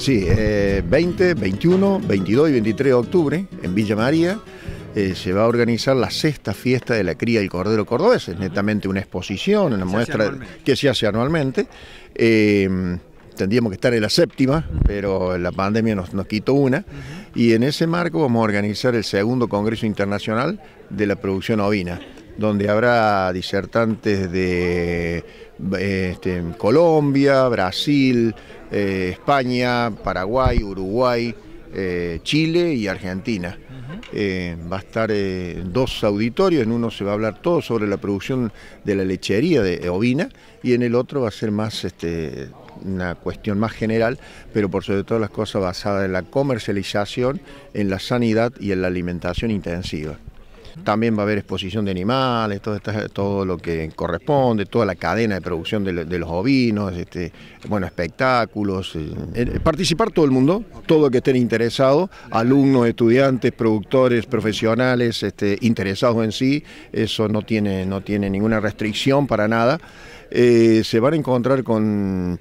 Sí, 20, 21, 22 y 23 de octubre en Villa María. Eh, se va a organizar la sexta fiesta de la cría del cordero cordobés, es netamente una exposición, una muestra que se hace anualmente. Em, tendríamos que estar en la séptima, pero la pandemia nos, quitó una. Y en ese marco vamos a organizar el segundo Congreso Internacional de la Producción Ovina donde habrá disertantes de este, Colombia, Brasil, eh, España, Paraguay, Uruguay, eh, Chile y Argentina. Eh, va a estar dos auditorios, en uno se va a hablar todo sobre la producción de la lechería de ovina y en el otro va a ser más este, una cuestión más general, pero por sobre todo las cosas basadas en la comercialización, en la sanidad y en la alimentación intensiva. También va a haber exposición de animales, todo, todo lo que corresponde, toda la cadena de producción de, los ovinos, este, bueno, espectáculos. Eh, eh, participar todo el mundo, todo el que estén interesado, alumnos, estudiantes, productores, profesionales, este, interesados en sí, eso no tiene, no tiene ninguna restricción para nada. Eh, se van a encontrar con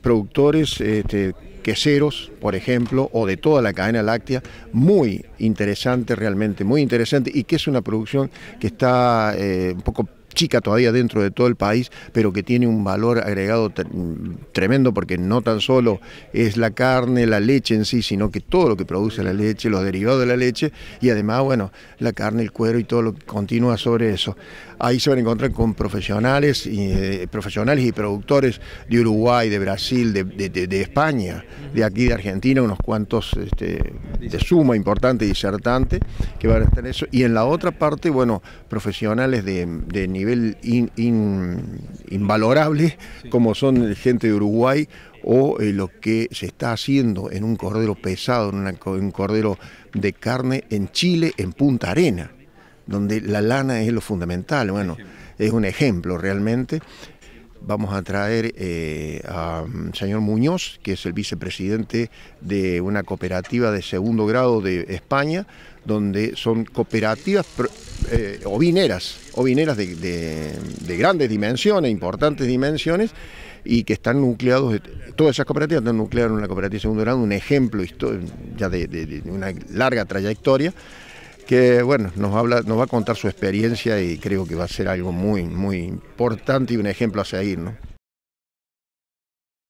productores este, queseros, por ejemplo, o de toda la cadena láctea, muy interesante, realmente muy interesante, y que es una producción que está eh, un poco chica todavía dentro de todo el país, pero que tiene un valor agregado tremendo porque no tan solo es la carne, la leche en sí, sino que todo lo que produce la leche, los derivados de la leche y además, bueno, la carne, el cuero y todo lo que continúa sobre eso. Ahí se van a encontrar con profesionales y, eh, profesionales y productores de Uruguay, de Brasil, de, España, de aquí de Argentina, unos cuantos este, de suma importante, y disertante, que van a estar en eso. Y en la otra parte, bueno, profesionales de nivel nivel invalorable, como son gente de Uruguay o eh, lo que se está haciendo en un cordero pesado, en un cordero de carne en Chile, en Punta Arena, donde la lana es lo fundamental. Bueno, es un ejemplo realmente vamos a traer eh, al mm, señor Muñoz, que es el vicepresidente de una cooperativa de segundo grado de España, donde son cooperativas eh, ovineras, ovineras de, de, grandes dimensiones, importantes dimensiones, y que están nucleados, todas esas cooperativas están nucleadas en una cooperativa de segundo grado, un ejemplo ya de una larga trayectoria que bueno, nos habla, va a contar su experiencia y creo que va a ser algo muy, muy importante y un ejemplo a seguir, ¿no?